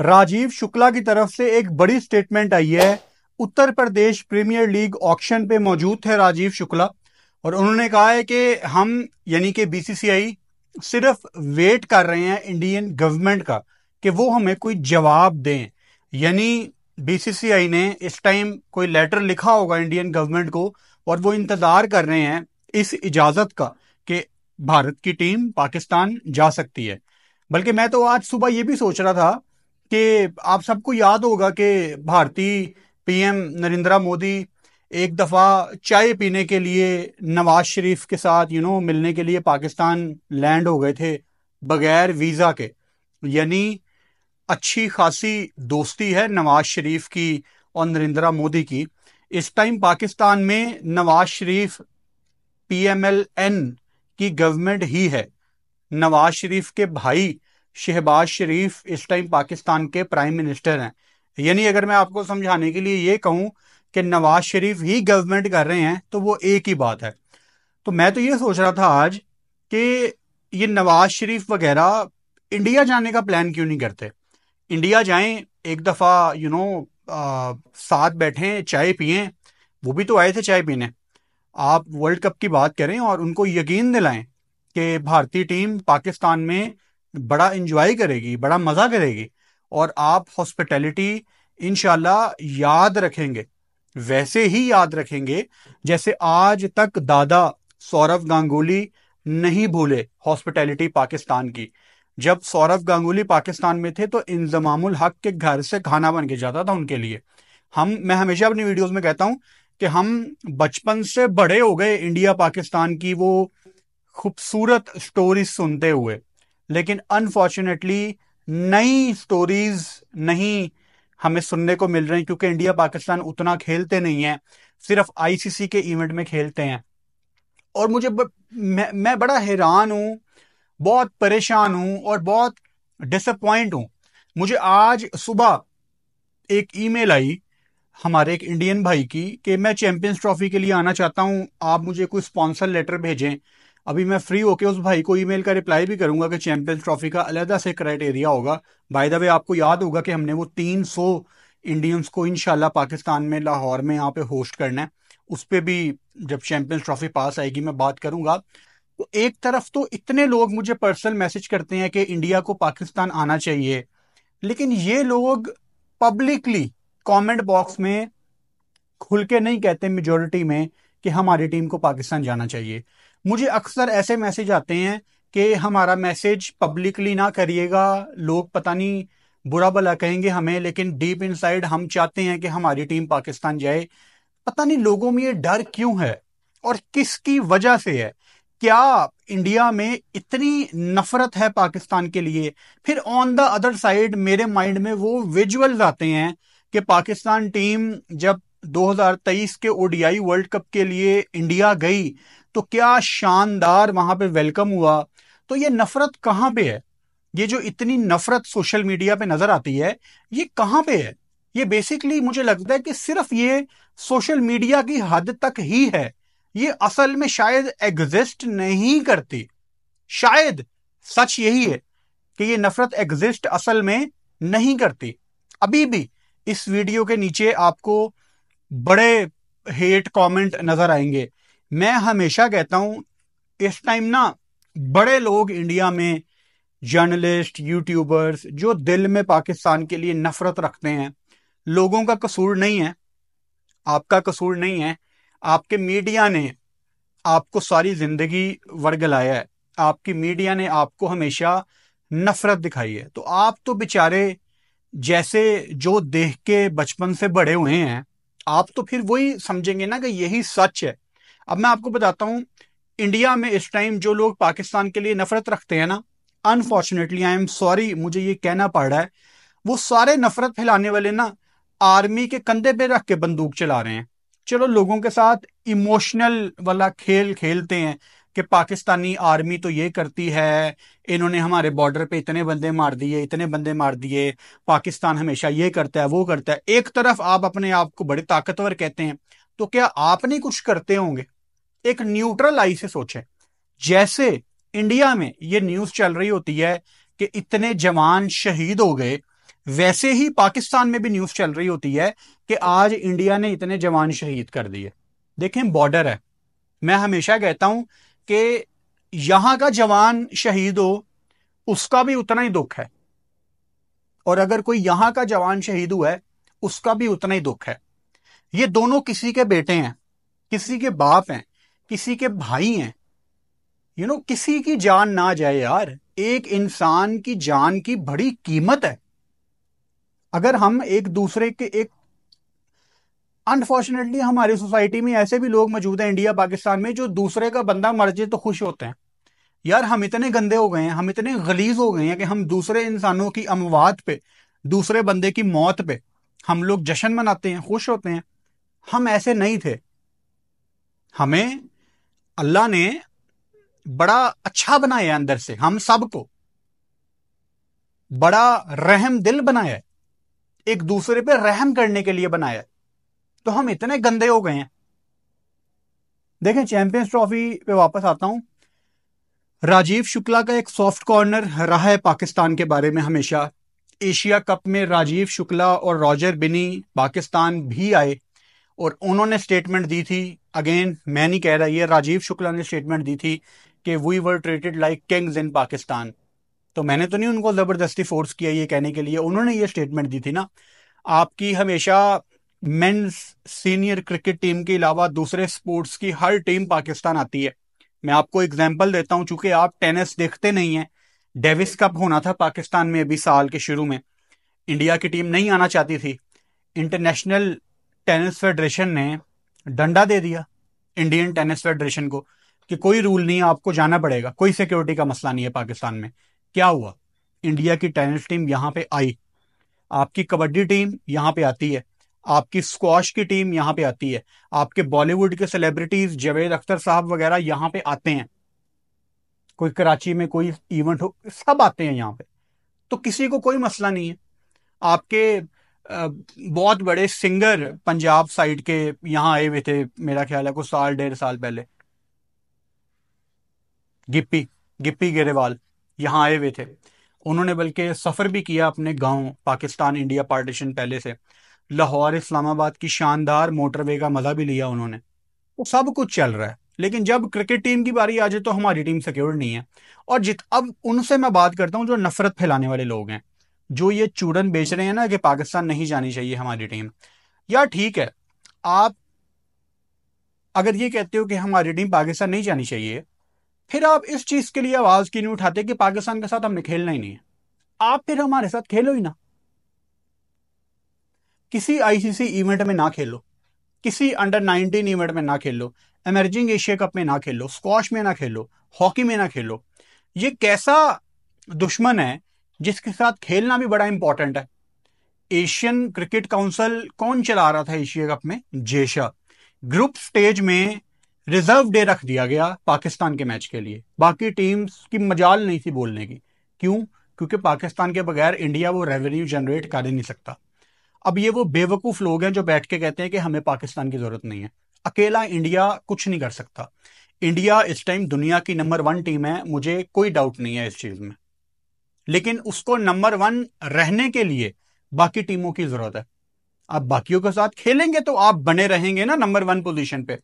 राजीव शुक्ला की तरफ से एक बड़ी स्टेटमेंट आई है Uttar Pradesh premier league auction पे मौजूद थे राजीव शुक्ला और उन्होंने कहा है कि हम यानी कि बीसीसीआई सिर्फ वेट कर रहे हैं इंडियन गवर्नमेंट का कि वो हमें कोई जवाब दें यानी बीसीसीआई ने इस टाइम कोई लेटर लिखा होगा इंडियन गवर्नमेंट को और वो इंतज़ार कर रहे हैं इस इजाज़त का कि भारत की टीम पाकिस्तान जा सकती है बल्कि मैं तो आज सुबह ये भी सोच रहा था कि आप सबको याद होगा कि भारतीय पीएम नरेंद्र मोदी एक दफ़ा चाय पीने के लिए नवाज शरीफ के साथ यू नो मिलने के लिए पाकिस्तान लैंड हो गए थे बगैर वीज़ा के यानी अच्छी खासी दोस्ती है नवाज शरीफ की और नरेंद्र मोदी की इस टाइम पाकिस्तान में नवाज शरीफ पीएमएलएन की गवर्नमेंट ही है नवाज शरीफ के भाई शहबाज शरीफ इस टाइम पाकिस्तान के प्राइम मिनिस्टर हैं यानी अगर मैं आपको समझाने के लिए ये कहूँ कि नवाज शरीफ ही गवर्नमेंट कर रहे हैं तो वो एक ही बात है तो मैं तो ये सोच रहा था आज कि ये नवाज शरीफ वगैरह इंडिया जाने का प्लान क्यों नहीं करते इंडिया जाएं एक दफ़ा यू नो साथ बैठें चाय पिएं वो भी तो आए थे चाय पीने आप वर्ल्ड कप की बात करें और उनको यकीन दिलाएं कि भारतीय टीम पाकिस्तान में बड़ा इंजॉय करेगी बड़ा मज़ा करेगी और आप हॉस्पिटैलिटी इनशाला याद रखेंगे वैसे ही याद रखेंगे जैसे आज तक दादा सौरव गांगुली नहीं भूले हॉस्पिटैलिटी पाकिस्तान की जब सौरव गांगुली पाकिस्तान में थे तो इंजमामुल हक के घर से खाना बन के जाता था उनके लिए हम मैं हमेशा अपनी वीडियोस में कहता हूँ कि हम बचपन से बड़े हो गए इंडिया पाकिस्तान की वो खूबसूरत स्टोरीज सुनते हुए लेकिन अनफॉर्चुनेटली नई स्टोरीज नहीं हमें सुनने को मिल रही क्योंकि इंडिया पाकिस्तान उतना खेलते नहीं है सिर्फ आईसीसी के इवेंट में खेलते हैं और मुझे ब, मैं, मैं बड़ा हैरान हूं बहुत परेशान हूँ और बहुत डिसअपॉइंट हूं मुझे आज सुबह एक ईमेल आई हमारे एक इंडियन भाई की कि मैं चैंपियंस ट्रॉफी के लिए आना चाहता हूं आप मुझे कोई स्पॉन्सर लेटर भेजें अभी मैं फ्री होके उस भाई को ईमेल का रिप्लाई भी करूंगा कि चैंपियंस ट्रॉफी का अलग से क्राइटेरिया होगा बाय द वे आपको याद होगा कि हमने वो तीन सौ इंडियंस को इनशाला पाकिस्तान में लाहौर में यहाँ पे होस्ट करना है उस पर भी जब चैंपियंस ट्रॉफी पास आएगी मैं बात करूंगा तो एक तरफ तो इतने लोग मुझे पर्सनल मैसेज करते हैं कि इंडिया को पाकिस्तान आना चाहिए लेकिन ये लोग पब्लिकली कमेंट बॉक्स में खुल के नहीं कहते मेजोरिटी में कि हमारी टीम को पाकिस्तान जाना चाहिए मुझे अक्सर ऐसे मैसेज आते हैं कि हमारा मैसेज पब्लिकली ना करिएगा लोग पता नहीं बुरा भला कहेंगे हमें लेकिन डीप इनसाइड हम चाहते हैं कि हमारी टीम पाकिस्तान जाए पता नहीं लोगों में ये डर क्यों है और किसकी वजह से है क्या इंडिया में इतनी नफरत है पाकिस्तान के लिए फिर ऑन द अदर साइड मेरे माइंड में वो विजुअल आते हैं कि पाकिस्तान टीम जब 2023 के ओडीआई वर्ल्ड कप के लिए इंडिया गई तो क्या शानदार वहां पे वेलकम हुआ तो ये नफरत कहाँ पे है ये जो इतनी नफरत सोशल मीडिया पे नजर आती है ये कहाँ पे है ये बेसिकली मुझे लगता है कि सिर्फ ये सोशल मीडिया की हद तक ही है ये असल में शायद एग्जिस्ट नहीं करती शायद सच यही है कि ये नफरत एग्जिस्ट असल में नहीं करती अभी भी इस वीडियो के नीचे आपको बड़े हेट कमेंट नजर आएंगे मैं हमेशा कहता हूं इस टाइम ना बड़े लोग इंडिया में जर्नलिस्ट यूट्यूबर्स जो दिल में पाकिस्तान के लिए नफरत रखते हैं लोगों का कसूर नहीं है आपका कसूर नहीं है आपके मीडिया ने आपको सारी जिंदगी वर्गलाया है आपकी मीडिया ने आपको हमेशा नफरत दिखाई है तो आप तो बेचारे जैसे जो देख के बचपन से बड़े हुए हैं आप तो फिर वही समझेंगे ना कि यही सच है अब मैं आपको बताता हूँ इंडिया में इस टाइम जो लोग पाकिस्तान के लिए नफरत रखते हैं ना अनफॉर्चुनेटली आई एम सॉरी मुझे ये कहना पड़ रहा है वो सारे नफरत फैलाने वाले ना आर्मी के कंधे पे रख के बंदूक चला रहे हैं चलो लोगों के साथ इमोशनल वाला खेल खेलते हैं कि पाकिस्तानी आर्मी तो ये करती है इन्होंने हमारे बॉर्डर पे इतने बंदे मार दिए इतने बंदे मार दिए पाकिस्तान हमेशा ये करता है वो करता है एक तरफ आप अपने आप को बड़े ताकतवर कहते हैं तो क्या आप नहीं कुछ करते होंगे एक न्यूट्रल आई से सोचें जैसे इंडिया में ये न्यूज चल रही होती है कि इतने जवान शहीद हो गए वैसे ही पाकिस्तान में भी न्यूज चल रही होती है कि आज इंडिया ने इतने जवान शहीद कर दिए देखें बॉर्डर है मैं हमेशा कहता हूं कि यहां का जवान शहीद हो उसका भी उतना ही दुख है और अगर कोई यहां का जवान शहीद हुआ है उसका भी उतना ही दुख है ये दोनों किसी के बेटे हैं किसी के बाप हैं किसी के भाई हैं यू नो किसी की जान ना जाए यार एक इंसान की जान की बड़ी कीमत है अगर हम एक दूसरे के एक अनफॉर्चुनेटली हमारी सोसाइटी में ऐसे भी लोग मौजूद हैं इंडिया पाकिस्तान में जो दूसरे का बंदा मर जाए तो खुश होते हैं यार हम इतने गंदे हो गए हैं हम इतने गलीज हो गए हैं कि हम दूसरे इंसानों की अमवात पे दूसरे बंदे की मौत पे हम लोग जश्न मनाते हैं खुश होते हैं हम ऐसे नहीं थे हमें अल्लाह ने बड़ा अच्छा बनाया अंदर से हम सबको बड़ा रहम दिल बनाया एक दूसरे पे रहम करने के लिए बनाया तो हम इतने गंदे हो गए हैं देखें चैंपियंस ट्रॉफी पे वापस आता हूं राजीव शुक्ला का एक सॉफ्ट कॉर्नर रहा है पाकिस्तान के बारे में हमेशा एशिया कप में राजीव शुक्ला और रॉजर बिनी पाकिस्तान भी आए और उन्होंने स्टेटमेंट दी थी अगेन मैं नहीं कह रहा ये राजीव शुक्ला ने स्टेटमेंट दी थी कि we were treated like kings in Pakistan तो मैंने तो नहीं उनको ज़बरदस्ती फोर्स किया ये कहने के लिए उन्होंने ये स्टेटमेंट दी थी ना आपकी हमेशा मेंस सीनियर क्रिकेट टीम के अलावा दूसरे स्पोर्ट्स की हर टीम पाकिस्तान आती है मैं आपको एग्जाम्पल देता हूँ चूंकि आप टेनिस देखते नहीं हैं डेविस कप होना था पाकिस्तान में अभी साल के शुरू में इंडिया की टीम नहीं आना चाहती थी इंटरनेशनल टेनिस फेडरेशन ने डंडा दे दिया इंडियन टेनिस फेडरेशन को कि कोई रूल नहीं है आपको जाना पड़ेगा कोई सिक्योरिटी का मसला नहीं है पाकिस्तान में क्या हुआ इंडिया की टेनिस टीम यहाँ पे आई आपकी कबड्डी टीम यहाँ पे आती है आपकी स्क्वाश की टीम यहाँ पे आती है आपके बॉलीवुड के सेलिब्रिटीज जवेद अख्तर साहब वगैरह यहाँ पे आते हैं कोई कराची में कोई इवेंट हो सब आते हैं यहाँ पे तो किसी को कोई मसला नहीं है आपके बहुत बड़े सिंगर पंजाब साइड के यहाँ आए हुए थे मेरा ख्याल है कुछ साल डेढ़ साल पहले गिप्पी गिप्पी गेरेवाल यहाँ आए हुए थे उन्होंने बल्कि सफ़र भी किया अपने गांव पाकिस्तान इंडिया पार्टीशन पहले से लाहौर इस्लामाबाद की शानदार मोटरवे का मज़ा भी लिया उन्होंने वो तो सब कुछ चल रहा है लेकिन जब क्रिकेट टीम की बारी आ जाए तो हमारी टीम सिक्योर नहीं है और जित अब उनसे मैं बात करता हूँ जो नफरत फैलाने वाले लोग हैं जो ये चूड़न बेच रहे हैं ना कि पाकिस्तान नहीं जानी चाहिए हमारी टीम यार ठीक है आप अगर ये कहते हो कि हमारी टीम पाकिस्तान नहीं जानी चाहिए फिर आप इस चीज़ के लिए आवाज़ क्यों नहीं उठाते कि पाकिस्तान के साथ हमने खेलना ही नहीं है आप फिर हमारे साथ खेलो ही ना किसी आईसीसी इवेंट में ना खेलो किसी अंडर 19 इवेंट में ना खेलो एमर्जिंग एशिया कप में ना खेलो स्कॉश में ना खेलो हॉकी में ना खेलो ये कैसा दुश्मन है जिसके साथ खेलना भी बड़ा इंपॉर्टेंट है एशियन क्रिकेट काउंसिल कौन चला रहा था एशिया कप में जेशा ग्रुप स्टेज में रिजर्व डे रख दिया गया पाकिस्तान के मैच के लिए बाकी टीम्स की मजाल नहीं थी बोलने की क्यों क्योंकि पाकिस्तान के बगैर इंडिया वो रेवेन्यू जनरेट कर ही नहीं सकता अब ये वो बेवकूफ़ लोग हैं जो बैठ के कहते हैं कि हमें पाकिस्तान की ज़रूरत नहीं है अकेला इंडिया कुछ नहीं कर सकता इंडिया इस टाइम दुनिया की नंबर वन टीम है मुझे कोई डाउट नहीं है इस चीज़ में लेकिन उसको नंबर वन रहने के लिए बाकी टीमों की ज़रूरत है आप बाकियों के साथ खेलेंगे तो आप बने रहेंगे ना नंबर वन पोजीशन पे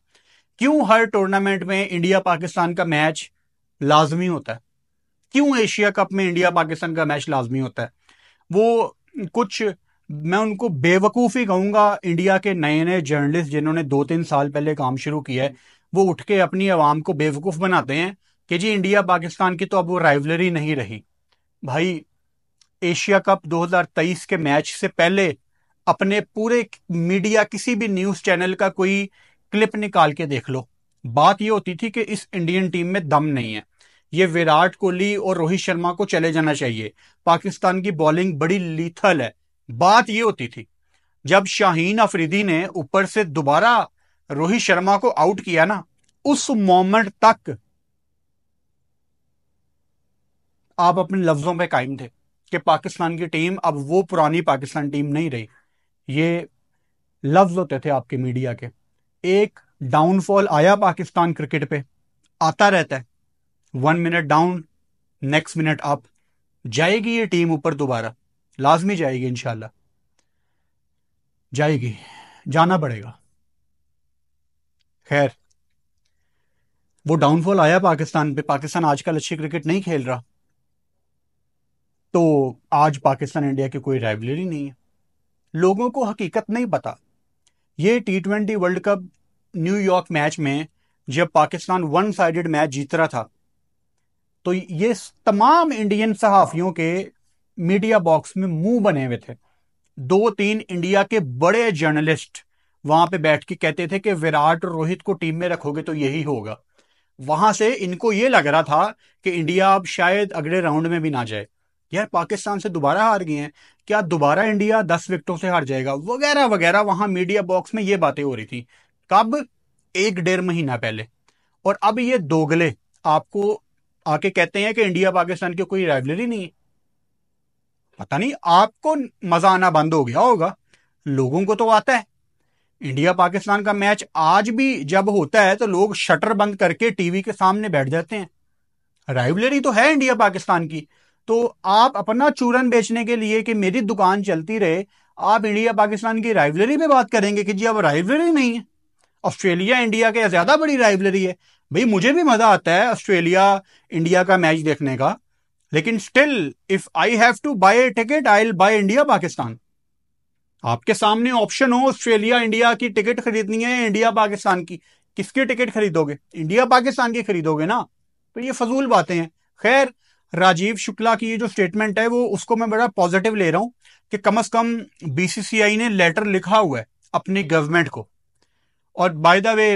क्यों हर टूर्नामेंट में इंडिया पाकिस्तान का मैच लाजमी होता है क्यों एशिया कप में इंडिया पाकिस्तान का मैच लाजमी होता है वो कुछ मैं उनको बेवकूफ़ ही कहूँगा इंडिया के नए नए जर्नलिस्ट जिन्होंने दो तीन साल पहले काम शुरू किया है वो उठ के अपनी आवाम को बेवकूफ़ बनाते हैं कि जी इंडिया पाकिस्तान की तो अब वो राइवलरी नहीं रही भाई एशिया कप 2023 के मैच से पहले अपने पूरे मीडिया किसी भी न्यूज़ चैनल का कोई क्लिप निकाल के देख लो बात ये होती थी कि इस इंडियन टीम में दम नहीं है ये विराट कोहली और रोहित शर्मा को चले जाना चाहिए पाकिस्तान की बॉलिंग बड़ी लीथल है बात यह होती थी जब शाहीन अफरीदी ने ऊपर से दोबारा रोहित शर्मा को आउट किया ना उस मोमेंट तक आप अपने लफ्जों पे कायम थे कि पाकिस्तान की टीम अब वो पुरानी पाकिस्तान टीम नहीं रही ये लफ्ज होते थे आपके मीडिया के एक डाउनफॉल आया पाकिस्तान क्रिकेट पे आता रहता है one minute down next minute up जाएगी ये टीम ऊपर दोबारा लाजमी जाएगी इनशाला जाएगी जाना पड़ेगा खैर वो डाउनफॉल आया पाकिस्तान पे पाकिस्तान आजकल अच्छी क्रिकेट नहीं खेल रहा तो आज पाकिस्तान इंडिया की कोई राइवलरी नहीं है लोगों को हकीकत नहीं पता ये T twenty world cup New York match में जब पाकिस्तान वन साइडेड मैच जीत रहा था तो ये तमाम इंडियन सहाफ़ियों के मीडिया बॉक्स में मुंह बने हुए थे दो तीन इंडिया के बड़े जर्नलिस्ट वहां पे बैठ के कहते थे कि विराट और रोहित को टीम में रखोगे तो यही होगा वहां से इनको ये लग रहा था कि इंडिया अब शायद अगले राउंड में भी ना जाए यार पाकिस्तान से दोबारा हार गए हैं क्या दोबारा इंडिया दस विकेटों से हार जाएगा वगैरह वगैरह वहां मीडिया बॉक्स में ये बातें हो रही थी कब एक डेढ़ महीना पहले और अब ये दोगले आपको आके कहते हैं कि इंडिया पाकिस्तान की कोई राइवलरी नहीं है पता नहीं आपको मजा आना बंद हो गया होगा लोगों को तो आता है इंडिया पाकिस्तान का मैच आज भी जब होता है तो लोग शटर बंद करके टीवी के सामने बैठ जाते हैं राइवलरी तो है इंडिया पाकिस्तान की तो आप अपना चूरन बेचने के लिए कि मेरी दुकान चलती रहे आप इंडिया पाकिस्तान की राइवलरी पे बात करेंगे कि जी अब राइवलरी नहीं है ऑस्ट्रेलिया इंडिया के ज़्यादा बड़ी राइवलरी है भाई मुझे भी मज़ा आता है ऑस्ट्रेलिया इंडिया का मैच देखने का लेकिन still if I have to buy a ticket I buy India Pakistan आपके सामने ऑप्शन हो ऑस्ट्रेलिया इंडिया की टिकट खरीदनी है इंडिया पाकिस्तान की किसकी टिकट खरीदोगे इंडिया पाकिस्तान की खरीदोगे ना तो ये फजूल बातें हैं खैर राजीव शुक्ला की ये जो स्टेटमेंट है वो उसको मैं बड़ा पॉजिटिव ले रहा हूं कि कम अज कम बीसीसीआई ने लेटर लिखा हुआ है अपनी गवर्नमेंट को और बाय द वे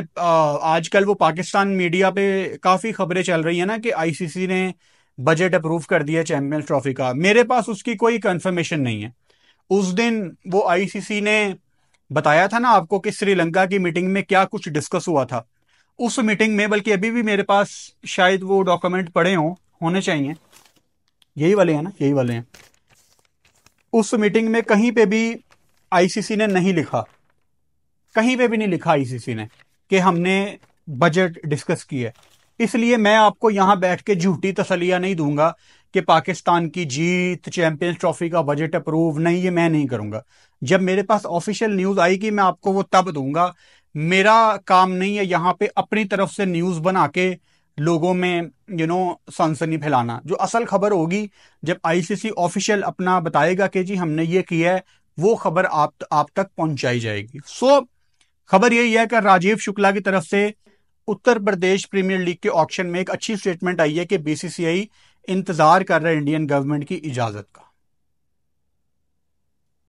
आजकल वो पाकिस्तान मीडिया पे काफ़ी खबरें चल रही है ना कि आईसीसी ने बजट अप्रूव कर दिया चैंपियंस ट्रॉफी का मेरे पास उसकी कोई कंफर्मेशन नहीं है उस दिन वो आईसीसी ने बताया था ना आपको कि श्रीलंका की मीटिंग में क्या कुछ डिस्कस हुआ था उस मीटिंग में बल्कि अभी भी मेरे पास शायद वो डॉक्यूमेंट पड़े हों होने चाहिए यही वाले हैं ना यही वाले हैं उस मीटिंग में कहीं पे भी आईसीसी ने नहीं लिखा कहीं पे भी नहीं लिखा आईसीसी ने कि हमने बजट डिस्कस किया इसलिए मैं आपको यहां बैठ के झूठी तसलियां नहीं दूंगा कि पाकिस्तान की जीत चैंपियंस ट्रॉफी का बजट अप्रूव नहीं ये मैं नहीं करूंगा जब मेरे पास ऑफिशियल न्यूज आएगी मैं आपको वो तब दूंगा मेरा काम नहीं है यहाँ पे अपनी तरफ से न्यूज बना के लोगों में यू नो सनसनी फैलाना जो असल खबर होगी जब आईसीसी ऑफिशियल अपना बताएगा कि जी हमने ये किया है वो खबर आप आप तक पहुंचाई जाएगी सो so, खबर यही है कि राजीव शुक्ला की तरफ से उत्तर प्रदेश प्रीमियर लीग के ऑक्शन में एक अच्छी स्टेटमेंट आई है कि बीसीसीआई इंतजार कर रहा है इंडियन गवर्नमेंट की इजाजत का